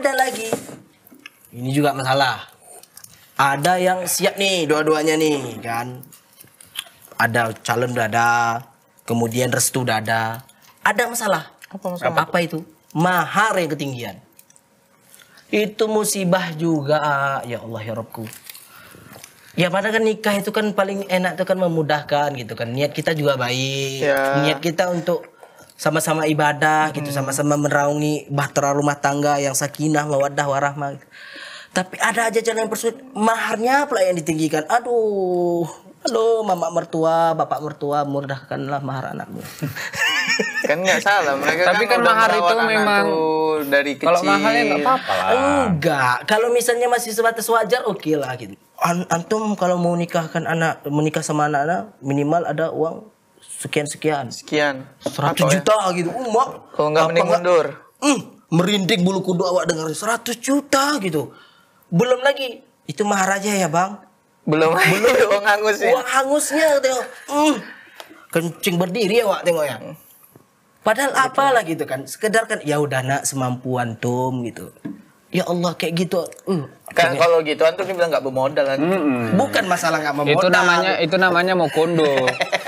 ada lagi ini juga masalah ada yang siap nih dua-duanya nih kan ada calon ada kemudian restu dada ada masalah apa masalah apa, apa itu mahar yang ketinggian itu musibah juga ya Allah ya Robku ya padahal kan nikah itu kan paling enak itu kan memudahkan gitu kan niat kita juga baik ya. niat kita untuk sama-sama ibadah gitu, hmm. gitu sama-sama meraungi bahtera rumah tangga yang sakinah mawaddah warahmah gitu. tapi ada aja jalan yang persulit. maharnya pula yang ditinggikan aduh halo mama mertua bapak mertua mudahkanlah mahar anakmu kan nggak salah mereka tapi kan, kan mahar itu memang dari kecil kalau mahar ya nggak apa-apa lah enggak kalau misalnya masih sebatas wajar oke okay lah gitu antum kalau mau nikahkan anak menikah sama anak-anak minimal ada uang sekian sekian. Sekian. 100 juta ya? gitu. Um, mak, Kalau nggak mending mundur. Mm, merinding bulu kudu awak dengar seratus juta gitu. Belum lagi itu maharaja ya, Bang. Belum. Belum uang hangusnya. Uang hangusnya tengok. Mm, kencing berdiri ya, Wak, tengok ya. Padahal Betul. apalah gitu kan. Sekedar kan ya udah nak semampuan Tom gitu. Ya Allah kayak gitu. Uh, kan kalau gituan tuh bilang nggak bermodal kan. Mm -mm. Bukan masalah nggak bermodal. Itu namanya itu namanya mau kondo.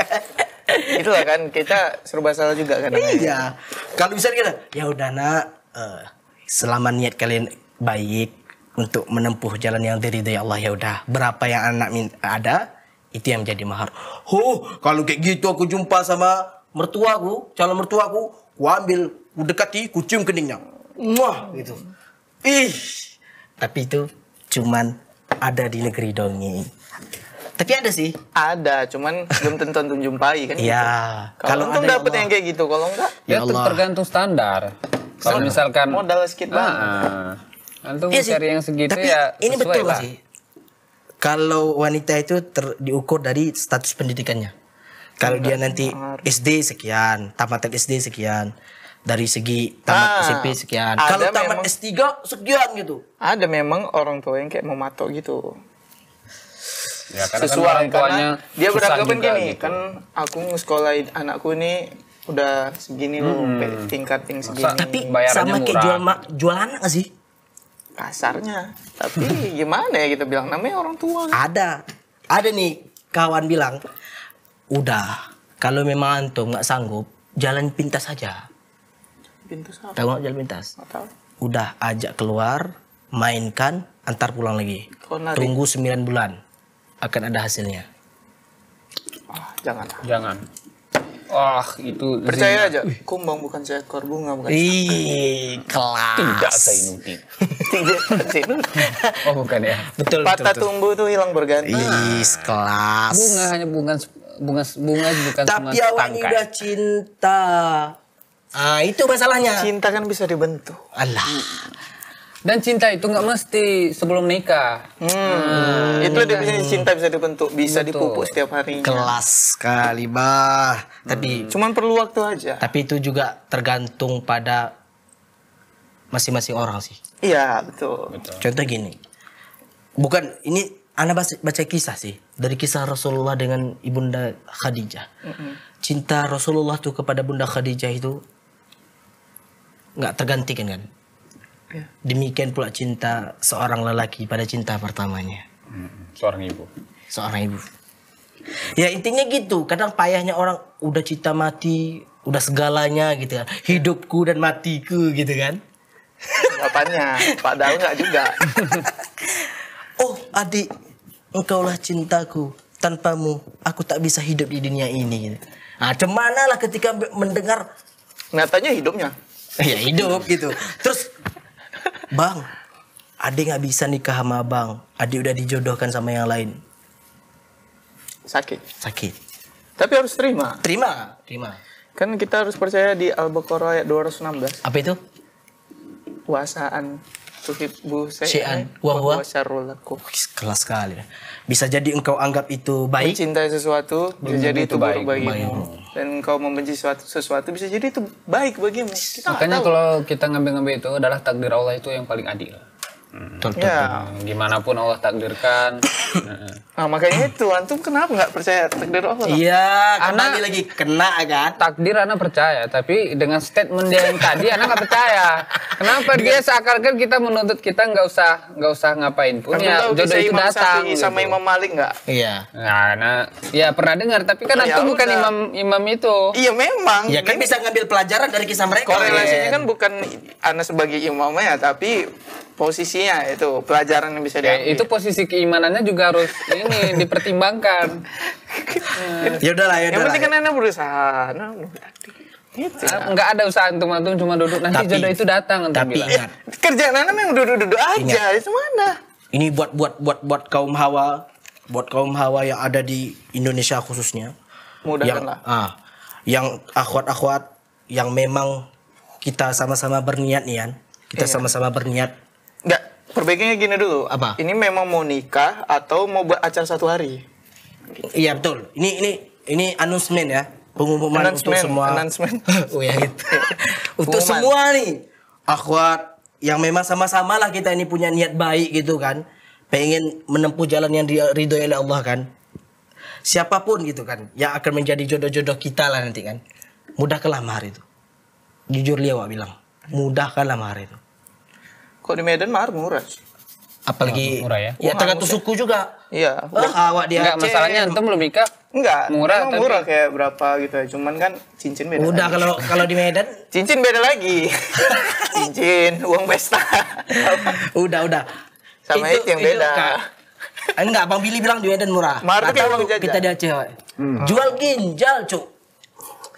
Itu kan kita serba salah juga kan. Iya. Kalau bisa kita ya udah nak eh, selama niat kalian baik untuk menempuh jalan yang dari dari Allah ya udah berapa yang anak ada itu yang menjadi mahar. Oh, kalau kayak gitu aku jumpa sama mertuaku, calon mertuaku, ku ambil, ku dekati, ku cium keningnya. Wah, gitu. Ih. Tapi itu cuman ada di negeri dongeng. Tapi ada sih. Ada, cuman belum tentu untuk jumpai kan. Iya. Gitu. Kalau untuk ya dapet ya yang kayak gitu, kalau enggak ya, ya tergantung standar. Kalau misalkan modal sedikit ah, banget. Antum ah. iya cari yang segitu Tapi ya ini betul lah. sih. Kalau wanita itu ter, diukur dari status pendidikannya. Kalau dia nanti SD sekian, tamat SD sekian, dari segi tamat ah, SMP sekian. Kalau tamat memang, S3 sekian gitu. Ada memang orang tua yang kayak mau matok gitu ya, karena sesuai kan karena dia beragam gini gitu. kan aku sekolah anakku ini udah segini hmm. loh tingkat yang segini Masa, tapi Bayarannya sama kayak jual jual anak gak sih kasarnya tapi gimana ya kita bilang namanya orang tua ada ada nih kawan bilang udah kalau memang antum nggak sanggup jalan pintas saja pintas apa tahu jalan pintas udah ajak keluar mainkan antar pulang lagi tunggu 9 bulan akan ada hasilnya. Oh, jangan. Jangan. Wah, oh, itu percaya zina. aja. Kumbang bukan seekor bunga bukan. Ih, kelas. Tidak Zainuddin. Tidak oh, bukan ya. Betul. Patah betul, tumbuh tuh hilang berganti. Ih, kelas. Bunga hanya bunga bunga bunga bukan Tapi awalnya udah cinta. Ah, itu masalahnya. Cinta kan bisa dibentuk. Allah. Dan cinta itu nggak mesti sebelum nikah. Hmm. Itu definisi iya. hmm. cinta bisa dibentuk, bisa Betul. dipupuk setiap hari. Kelas kali bah. Tadi. Hmm. Cuman perlu waktu aja. Tapi itu juga tergantung pada masing-masing orang sih. Iya betul. betul. Contoh gini, bukan ini anak baca, baca kisah sih dari kisah Rasulullah dengan ibunda Khadijah. Mm -hmm. Cinta Rasulullah tuh kepada bunda Khadijah itu nggak tergantikan kan? Ya. Demikian pula cinta seorang lelaki pada cinta pertamanya. Hmm. Seorang ibu. Seorang ibu. Ya intinya gitu. Kadang payahnya orang udah cinta mati, udah segalanya gitu kan. Ya. Hidupku dan matiku gitu kan. Apanya? Pak Daun nggak juga. oh adik, engkaulah cintaku. Tanpamu aku tak bisa hidup di dunia ini. Gitu. Nah, cemana lah ketika mendengar. Nyatanya hidupnya. ya hidup gitu. Terus bang adik nggak bisa nikah sama abang adik udah dijodohkan sama yang lain sakit sakit tapi harus terima terima terima kan kita harus percaya di Al-Baqarah ayat 216 apa itu puasaan tuhibbu syai'an wa huwa syarrul Kelas sekali. Bisa jadi engkau anggap itu baik. cinta sesuatu bisa jadi itu, baik, bagimu. Dan engkau membenci sesuatu, sesuatu bisa jadi itu baik bagimu. Kita Makanya kalau kita ngambil-ngambil itu adalah takdir Allah itu yang paling adil. Betul, ya. Gimana pun Allah takdirkan. nah, makanya itu antum kenapa nggak percaya takdir Allah? Iya, karena lagi lagi kena kan. Takdir anak percaya, tapi dengan statement dia yang tadi anak nggak percaya. Kenapa dia seakan-akan kita menuntut kita nggak usah nggak usah ngapain pun ya jodoh itu Imam datang. sama gitu. Imam Malik nggak? Iya. Nah, nah, ya pernah dengar, tapi kan ya, bukan bukan imam imam itu. Iya memang. Ya kan bisa ngambil pelajaran dari kisah mereka. Iya. Korelasinya kan bukan anak sebagai imamnya, tapi posisinya itu pelajaran yang bisa diambil. itu posisi keimanannya juga harus ini dipertimbangkan. ya lah ya. Yang penting kan enak berusaha. Nah, Gitu. Nah, ya. enggak ada usaha untuk antum cuma duduk nanti tapi, jodoh itu datang tapi bilang. Ingat, kerja Nana memang duduk-duduk aja itu mana ini buat buat buat buat kaum hawa buat kaum hawa yang ada di Indonesia khususnya Mudah yang, ah, yang akhwat-akhwat yang memang kita sama-sama berniat nian kita iya. sama-sama iya. berniat Enggak, perbaikannya gini dulu. Apa? Ini memang mau nikah atau mau buat acara satu hari? Iya betul. Ini ini ini announcement ya. Pengumuman announcement, untuk semua. Announcement. oh ya gitu. untuk semua nih. Akhwat yang memang sama-sama lah kita ini punya niat baik gitu kan. Pengen menempuh jalan yang ridho-ridho oleh Allah kan. Siapapun gitu kan yang akan menjadi jodoh-jodoh kita lah nanti kan. Mudah kelamar itu. Jujur Liawa bilang, mudah kelamar itu. Kok di Medan mahar murah Apalagi Apalagi ah, murah ya. Ya tergantung suku juga. Iya. Wah, awak dia. Enggak masalahnya antum belum nikah. Enggak. Murah tapi murah kayak berapa gitu ya. Cuman kan cincin beda. Udah kalau kalau di Medan cincin beda lagi. cincin, uang pesta. udah, udah. Sama itu, itu yang beda. Itu, eh, Enggak, Bang Billy bilang di Medan murah. Marah kayak uang jajan. Kita di Aceh. Hmm. Jual ginjal, Cuk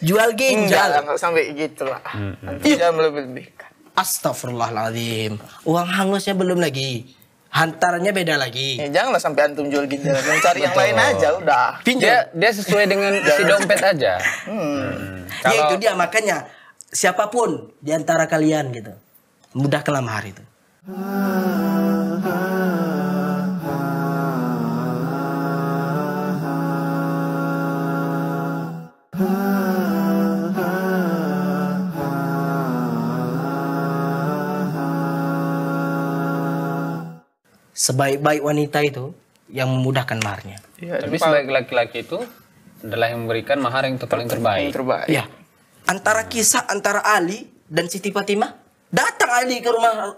jual ginjal. Enggak, enggak sampai gitu lah. Hmm. hmm. Iya, lebih-lebih. Astagfirullahaladzim. Uang hangusnya belum lagi. Hantarannya beda lagi. Ya, eh, janganlah sampai antum jual gitu. Mencari yang lain aja udah. Dia, dia sesuai dengan si dompet aja. Hmm. hmm. Ya, Kalau... Ya itu dia makanya siapapun diantara kalian gitu. Mudah kelam hari itu. hmm. sebaik-baik wanita itu yang memudahkan maharnya. Ya, Tapi sebaik laki-laki itu adalah yang memberikan mahar yang paling terbaik. Yang terbaik. Ya. Antara kisah antara Ali dan Siti Fatimah, datang Ali ke rumah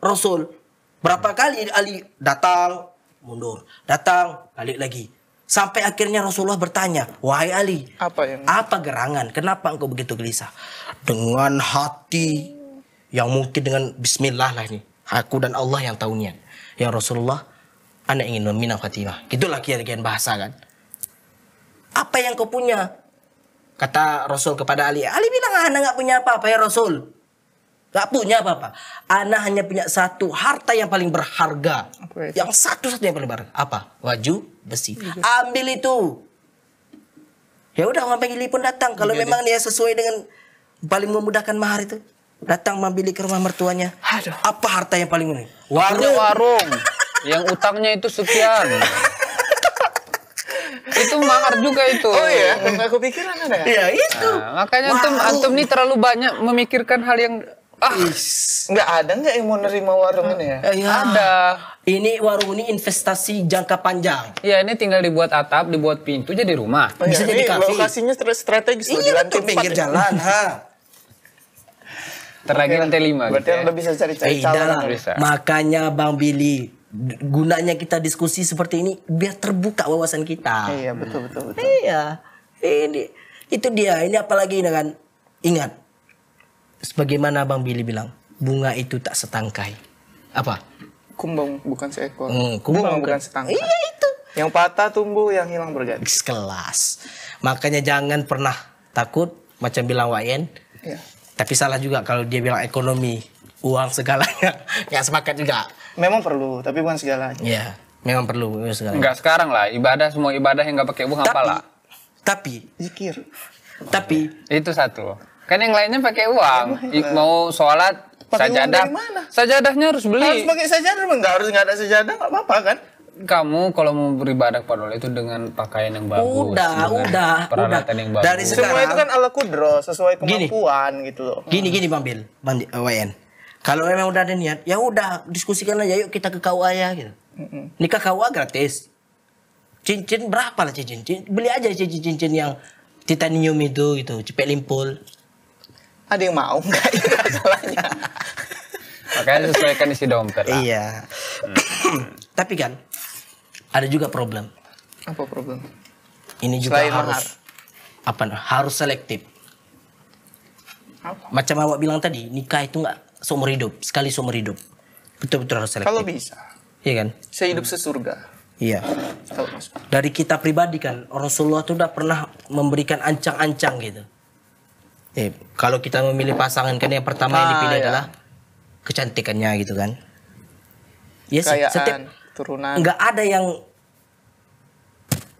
Rasul. Berapa kali Ali datang, mundur, datang, balik lagi. Sampai akhirnya Rasulullah bertanya, "Wahai Ali, apa yang apa gerangan? Kenapa engkau begitu gelisah?" Dengan hati yang mungkin dengan bismillah lah ini. Aku dan Allah yang tahu ya Rasulullah, anda ingin meminang Fatimah. Itulah kian-kian bahasa kan. Apa yang kau punya? Kata Rasul kepada Ali. Ali bilang, anda nggak punya apa-apa ya Rasul. Gak punya apa-apa. Anda hanya punya satu harta yang paling berharga. Yang satu-satunya yang paling berharga. Apa? Waju besi. Ambil itu. Ya udah orang pengili pun datang. Kalau iya, memang dia sesuai dengan paling memudahkan mahar itu datang membeli ke rumah mertuanya. Aduh. Apa harta yang paling menarik? Warung. Warung. yang utangnya itu sekian. itu mahar juga itu. Oh iya, aku pikir ada. Ya? Iya, itu. Nah, makanya antum antum nih terlalu banyak memikirkan hal yang Ah, Enggak ada enggak yang mau nerima warung ini ya? Eh, ya? Ada. Ini warung ini investasi jangka panjang. Iya, ini tinggal dibuat atap, dibuat pintu jadi rumah. Oh, Bisa ya, jadi kafe. Lokasinya strategis iya, di lantai pinggir jalan. ha. Terlagi lantai lima. Gitu Berarti gitu ya. udah bisa cari-cari eh, calon. Bisa. Makanya Bang Billy gunanya kita diskusi seperti ini biar terbuka wawasan kita. Iya betul betul betul. Iya ini itu dia ini apalagi ini kan ingat sebagaimana Bang Billy bilang bunga itu tak setangkai apa? Kumbang bukan seekor. Hmm, kumbang, kumbang bukan, setangkai. Iya itu. Yang patah tumbuh, yang hilang berganti. Kelas. Makanya jangan pernah takut macam bilang Wayan. Iya. Tapi salah juga kalau dia bilang ekonomi, uang segalanya. Nggak sepakat juga. Memang perlu, tapi bukan segalanya. Iya, memang perlu. Segalanya. Nggak sekarang lah, ibadah semua ibadah yang nggak pakai uang apa apalah. Tapi. Zikir. Tapi. Itu satu. Kan yang lainnya pakai uang. Ya, Mau sholat, Pake sajadah. Sajadahnya harus beli. Harus pakai sajadah, enggak harus nggak ada sajadah nggak apa-apa kan? kamu kalau mau beribadah kepada Allah itu dengan pakaian yang bagus, udah, udah, udah. yang bagus. Dari sekarang, Semua itu kan ala kudro, sesuai kemampuan gini, gitu loh. Gini hmm. gini Bang Bil, Bang uh, eh, WN. Kalau memang udah ada niat, ya udah diskusikan aja yuk kita ke KUA ya gitu. Mm Nikah KUA gratis. Cincin berapa lah cincin? cincin? Beli aja cincin-cincin yang titanium itu gitu, cepet limpul. Ada yang mau nggak masalahnya? Makanya sesuaikan isi dompet lah. Iya. Hmm. Tapi kan ada juga problem. Apa problem? Ini juga Selain harus mahar. apa harus selektif. Apa? Macam awak bilang tadi, nikah itu nggak seumur hidup, sekali seumur hidup. Betul-betul harus selektif. Kalau bisa. Iya kan? Saya Sehidup sesurga. Iya. Dari kita pribadi kan, Rasulullah itu udah pernah memberikan ancang-ancang gitu. Eh, kalau kita memilih pasangan kan yang pertama ah, yang dipilih iya. adalah kecantikannya gitu kan. Ya, setiap turunan nggak ada yang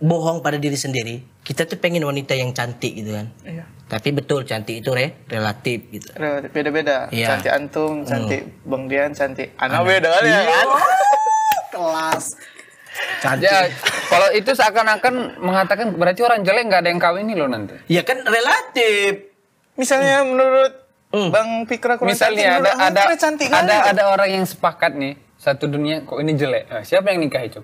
bohong pada diri sendiri kita tuh pengen wanita yang cantik gitu kan iya. tapi betul cantik itu re relatif gitu beda beda iya. cantik antum hmm. cantik hmm. bang Dian cantik anak beda ya, iya. kan ya kan kelas cantik ya, kalau itu seakan-akan mengatakan berarti orang jelek nggak ada yang kawin nih lo nanti ya kan relatif misalnya mm. menurut mm. bang Pikra misalnya cantik, ada ada cantik ada, ada orang yang sepakat nih satu dunia kok ini jelek. Nah, siapa yang nikah itu?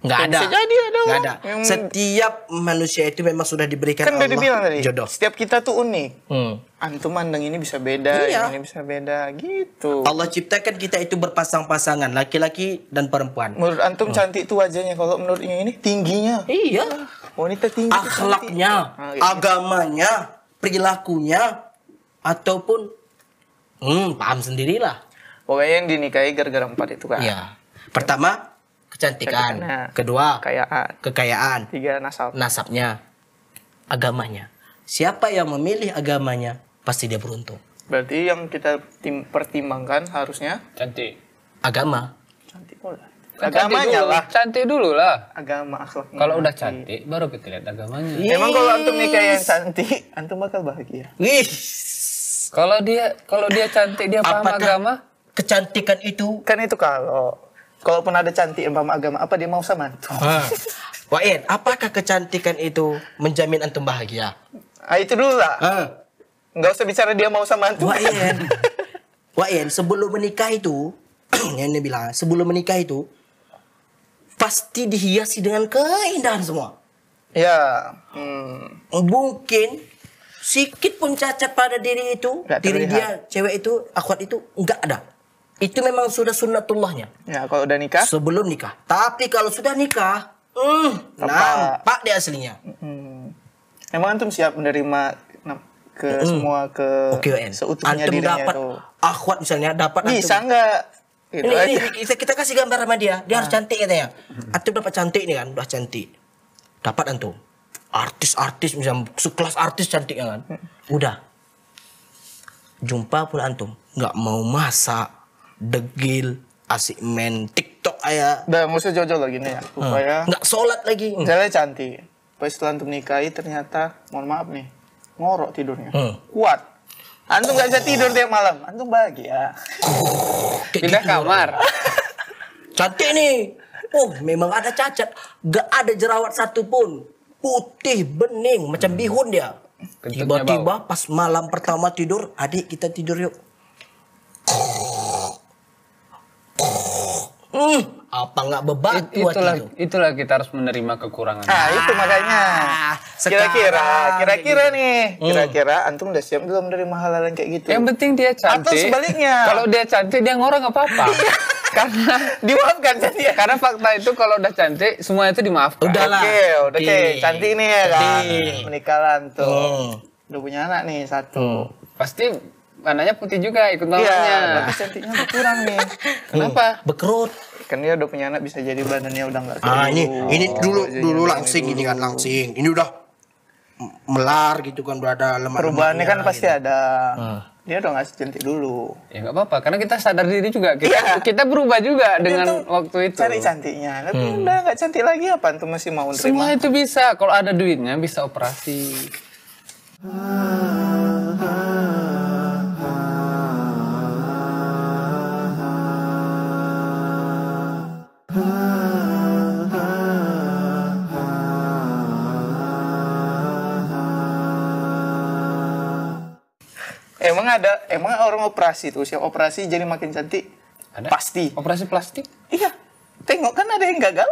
Nggak ada. Jadi ada. Nggak ada. Yang... Setiap manusia itu memang sudah diberikan kan Allah bilang dibilang tadi, jodoh. Setiap kita tuh unik. Hmm. Antum mandang ini bisa beda, iya. ini bisa beda, gitu. Allah ciptakan kita itu berpasang-pasangan, laki-laki dan perempuan. Menurut antum hmm. cantik tuh wajahnya, kalau menurutnya ini tingginya. Iya. Wanita tinggi. Akhlaknya, cantik. Ah, gitu. agamanya, perilakunya, ataupun hmm, paham sendirilah pokoknya yang dinikahi gara-gara empat itu kan iya pertama kecantikan nah, kedua kekayaan kekayaan tiga nasab nasabnya agamanya siapa yang memilih agamanya pasti dia beruntung berarti yang kita pertimbangkan harusnya cantik agama cantik pula agamanya lah cantik dulu lah agama akhlaknya kalau udah cantik baru kita lihat agamanya Yes. emang kalau antum nikah yang cantik antum bakal bahagia Wih. kalau dia kalau dia cantik dia Apakah agama kecantikan itu kan itu kalau kalaupun ada cantik umpama agama apa dia mau sama antum ah. Wain apakah kecantikan itu menjamin antum bahagia ah, itu dulu lah ah. nggak usah bicara dia mau sama antum Wain Wain sebelum menikah itu yang dia bilang sebelum menikah itu pasti dihiasi dengan keindahan semua ya hmm. mungkin sedikit pun cacat pada diri itu diri dia cewek itu akhwat itu nggak ada itu memang sudah sunnatullahnya. Ya, kalau udah nikah? Sebelum nikah. Tapi kalau sudah nikah, mm, nampak dia aslinya. Mm. Emang antum siap menerima ke mm. semua ke OKN. seutuhnya antum dirinya dapat tuh. akhwat misalnya dapat bisa nggak gitu ini, ini kita, kita kasih gambar sama dia dia ah. harus cantik katanya antum dapat cantik nih kan udah cantik dapat antum artis-artis misalnya sekelas artis cantik kan mm. udah jumpa pula antum nggak mau masak degil, asik main TikTok aja. Udah, musuh jojo lagi nih ya. Hmm. Supaya hmm. nggak sholat lagi. Misalnya hmm. cantik. Pas setelah antum nikahi ternyata, mohon maaf nih, ngorok tidurnya. Hmm. Kuat. Antum nggak oh. bisa tidur tiap malam. Antum bahagia. Oh, Pindah gitu kamar. cantik nih. Oh, memang ada cacat. Gak ada jerawat satupun. Putih, bening, macam bihun dia. Tiba-tiba pas malam pertama tidur, adik kita tidur yuk uh, apa nggak beban It, itulah itu. itulah kita harus menerima kekurangan ah itu makanya ah, kira-kira kira-kira nih hmm. kira-kira hmm. antum udah siap belum menerima hal-hal yang kayak gitu yang penting dia cantik atau sebaliknya kalau dia cantik dia orang apa apa karena dimaafkan ya. karena fakta itu kalau udah cantik semua itu dimaafkan udah lah oke udah oke cantik ini ya kan Menikah tuh hmm. oh. udah punya anak nih satu oh. pasti warnanya putih juga ikut nolongnya. Iya, cantiknya berkurang nih. Kenapa? Oh, bekerut. Kan dia udah punya anak bisa jadi badannya udah nggak. Ah ini oh, ini dulu oh, dulu langsing ini kan langsing. Ini udah melar gitu kan berada ada lemak. Perubahannya kan pasti gitu. ada. Hmm. Dia udah nggak secantik dulu. Ya nggak apa-apa karena kita sadar diri juga kita yeah. kita berubah juga dia dengan waktu itu. Cari cantiknya, tapi hmm. udah nggak cantik lagi apa tuh masih mau nerima. Semua itu bisa kalau ada duitnya bisa operasi. Hmm. ada emang orang operasi tuh siap operasi jadi makin cantik? Ada. Pasti. Operasi plastik? Iya. Tengok kan ada yang gagal.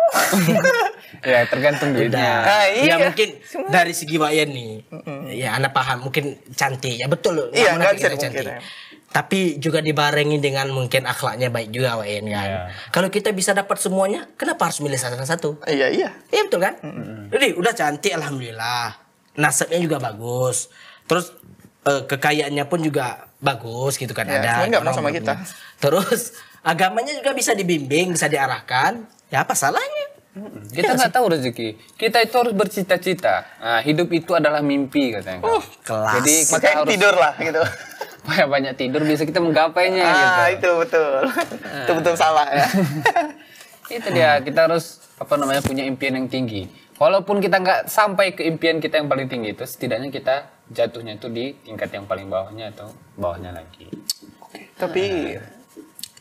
ya tergantung beda Nah, iya. Ah, ya iya. mungkin Semua. dari segi wayan nih. Mm -mm. Ya anak paham mungkin cantik. Ya betul loh. Iya, gak bisa kan, cantik. ya tapi juga dibarengi dengan mungkin akhlaknya baik juga Wayan kan. Yeah. Kalau kita bisa dapat semuanya, kenapa harus milih salah satu? Iya yeah, iya. Yeah. Iya betul kan? Mm -hmm. Jadi udah cantik alhamdulillah. Nasabnya juga bagus. Terus uh, kekayaannya pun juga bagus gitu kan ya, ada. enggak sama kita. Gitu. Terus agamanya juga bisa dibimbing, bisa diarahkan. Ya apa salahnya? Hmm, kita nggak ya, tahu rezeki. Kita itu harus bercita-cita. Nah, hidup itu adalah mimpi katanya. Uh, kelas. Jadi kita harus tidur lah gitu. Banyak banyak tidur bisa kita menggapainya. Ah gitu. itu betul. Nah. itu betul salah ya. itu dia kita harus apa namanya punya impian yang tinggi. Walaupun kita nggak sampai ke impian kita yang paling tinggi itu, setidaknya kita jatuhnya itu di tingkat yang paling bawahnya atau bawahnya lagi. Oke, okay. tapi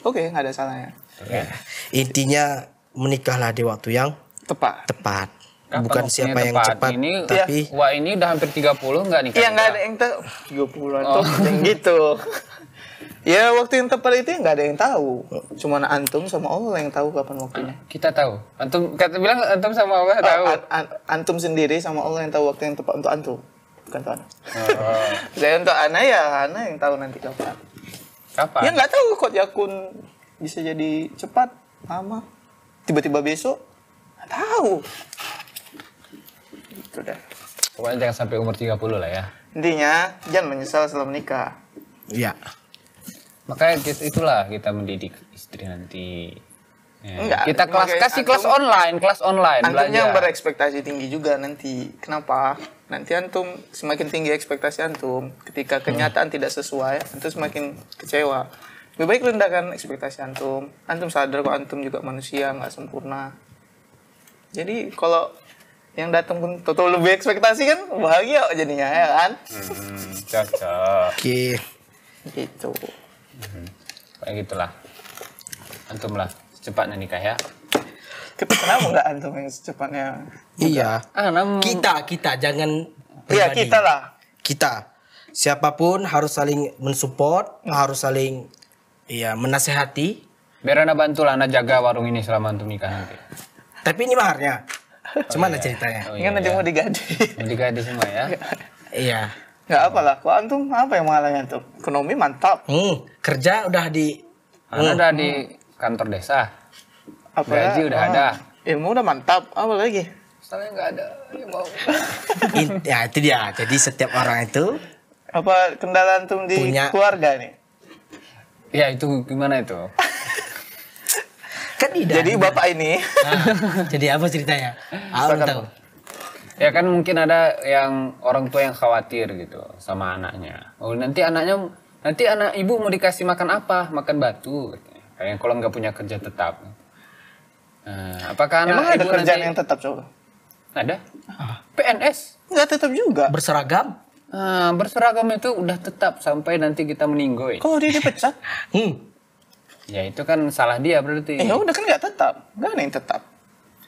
oke okay, nggak ada salahnya. Ya. Intinya menikahlah di waktu yang tepat. Tepat. Kapan Bukan siapa tepat. yang cepat, ini, tapi ya. wah ini udah hampir 30 nggak nikah. Iya nggak ada yang tahu. 30 atau oh. gitu. Ya waktu yang tepat itu ya nggak ada yang tahu. Cuman antum sama Allah yang tahu kapan waktunya. Kita tahu. Antum kata bilang antum sama Allah tahu. An, an, antum sendiri sama Allah yang tahu waktu yang tepat untuk antum bukan tuan. Oh. Saya untuk Ana ya Ana yang tahu nanti kapan. Kapan? Ya nggak tahu kok Yakun bisa jadi cepat, lama, tiba-tiba besok nggak tahu. Itu dah. Pokoknya jangan sampai umur 30 lah ya. Intinya jangan menyesal setelah menikah. Iya. Makanya itulah kita mendidik istri nanti. Ya. Enggak, kita kelas kasih kelas online, kelas online. belanja yang berekspektasi tinggi juga nanti. Kenapa? nanti antum semakin tinggi ekspektasi antum ketika kenyataan tidak sesuai antum semakin kecewa lebih baik rendahkan ekspektasi antum antum sadar kok antum juga manusia nggak sempurna jadi kalau yang datang pun total lebih ekspektasi kan bahagia jadinya ya kan hmm, cocok oke okay. gitu hmm. kayak gitulah antum lah cepatnya nikah ya kita kenapa nggak antum yang secepatnya? Iya. Anam. Ah, kita kita jangan. Iya kita lah. Kita siapapun harus saling mensupport, hmm. harus saling iya menasehati. Biar anak bantu lah, anak jaga warung ini selama antum nikah nanti. Tapi ini maharnya. Oh Cuman iya. ceritanya. Oh, iya, kan nanti iya. mau diganti Mau digaji semua ya. iya. Gak lah kok antum apa yang mengalahnya antum? Ekonomi mantap. Hmm, kerja udah di Anak hmm. udah di kantor desa apa gaji ya? udah ah, ada ilmu udah mantap apa lagi misalnya nggak ada ya mau ya itu dia jadi setiap orang itu apa kendala antum di punya... keluarga nih ya itu gimana itu kan tidak jadi bapak ini nah, jadi apa ceritanya Alam ah, tahu ya kan mungkin ada yang orang tua yang khawatir gitu sama anaknya oh nanti anaknya nanti anak ibu mau dikasih makan apa makan batu kayak kalau nggak punya kerja tetap Uh, apakah anak Emang ada kerjaan nanti... yang tetap coba? Ada. Ah. PNS. Enggak tetap juga. Berseragam. Uh, berseragam itu udah tetap sampai nanti kita meninggoy. Kok dia dipecat? hmm. Ya itu kan salah dia berarti. Eh, ya udah kan nggak tetap. Nggak ada yang tetap.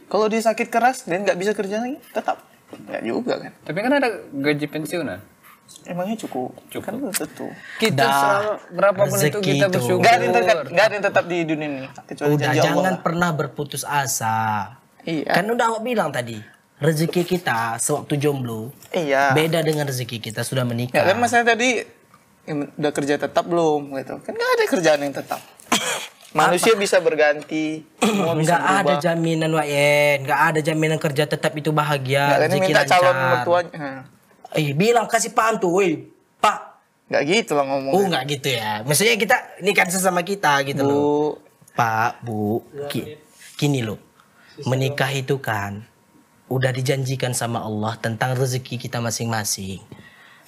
Kalau dia sakit keras dan nggak bisa kerja lagi, tetap. Nggak juga kan. Tapi kan ada gaji pensiunan. Emangnya cukup? Cukup. Kan tentu. Kita Dah, selalu berapa pun itu kita bersyukur. Gak ada yang tetap, gak ada yang tetap di dunia ini. Kecuali Udah jangan Allah. pernah berputus asa. Iya. Kan udah awak bilang tadi. Rezeki kita sewaktu jomblo iya. beda dengan rezeki kita sudah menikah. Ya, kan masalah tadi ya, udah kerja tetap belum gitu. Kan gak ada kerjaan yang tetap. Manusia Apa? bisa berganti. nggak ada jaminan Yen, gak ada jaminan kerja tetap itu bahagia. Gak, minta lancar. calon mertuanya eh bilang kasih paham tuh, woi pak. Gak gitu lah ngomong. Oh gak gitu ya. Maksudnya kita ini kan sesama kita gitu bu. loh. Pak, bu, iya, ki, gini loh. Menikah itu kan udah dijanjikan sama Allah tentang rezeki kita masing-masing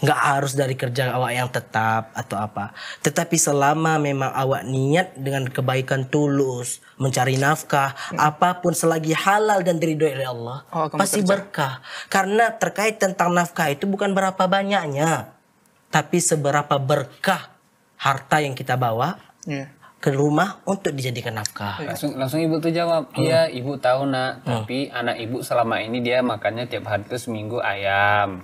nggak harus dari kerja awak yang tetap atau apa tetapi selama memang awak niat dengan kebaikan tulus mencari nafkah hmm. apapun selagi halal dan diri oleh Allah oh, pasti kerja. berkah karena terkait tentang nafkah itu bukan berapa banyaknya tapi seberapa berkah harta yang kita bawa yeah ke rumah untuk dijadikan nafkah. Iya. Langsung, langsung ibu tuh jawab, hmm. iya ibu tahu nak, hmm. tapi anak ibu selama ini dia makannya tiap hari itu seminggu ayam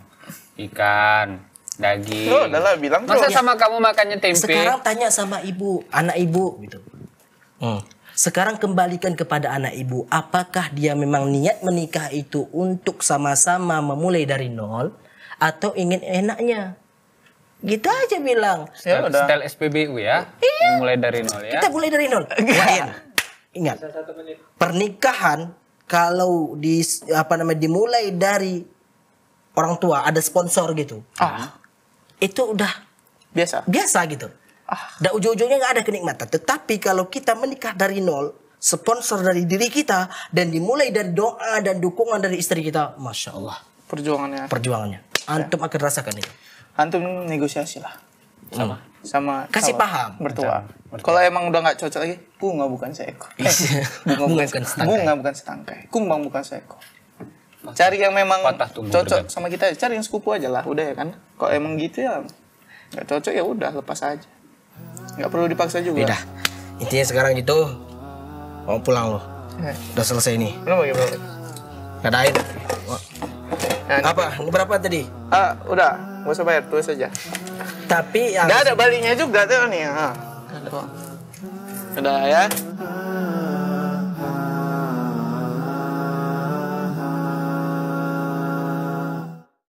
ikan, daging. Tuh, adalah bilang tuh. Masa sama kamu makannya tempe? Sekarang tanya sama ibu, anak ibu gitu. Hmm. Sekarang kembalikan kepada anak ibu, apakah dia memang niat menikah itu untuk sama-sama memulai dari nol atau ingin enaknya? Gitu aja bilang. Ya, udah. SPBU ya. Iya. Mulai dari nol ya. Kita mulai dari nol. Lain. Ingat. Pernikahan kalau di apa namanya dimulai dari orang tua ada sponsor gitu ah. itu udah biasa biasa gitu ah. dan ujung-ujungnya nggak ada kenikmatan tetapi kalau kita menikah dari nol sponsor dari diri kita dan dimulai dari doa dan dukungan dari istri kita masya Allah perjuangannya perjuangannya ya. antum ya. akan rasakan itu antum negosiasi lah sama sama kasih sama paham bertua kalau emang udah nggak cocok lagi bunga bukan seekor eh, bunga, bunga bukan, bukan setangkai bunga bukan setangkai kumbang bukan seekor cari yang memang cocok sama kita cari yang sepupu aja lah udah ya kan Kok emang gitu ya nggak cocok ya udah lepas aja nggak perlu dipaksa juga udah intinya sekarang itu mau pulang loh eh. udah selesai ini. belum ya belum air nah, apa berapa tadi ah udah gak usah bayar tulis aja tapi nggak ada baliknya juga tuh nih ah. Ada udah ya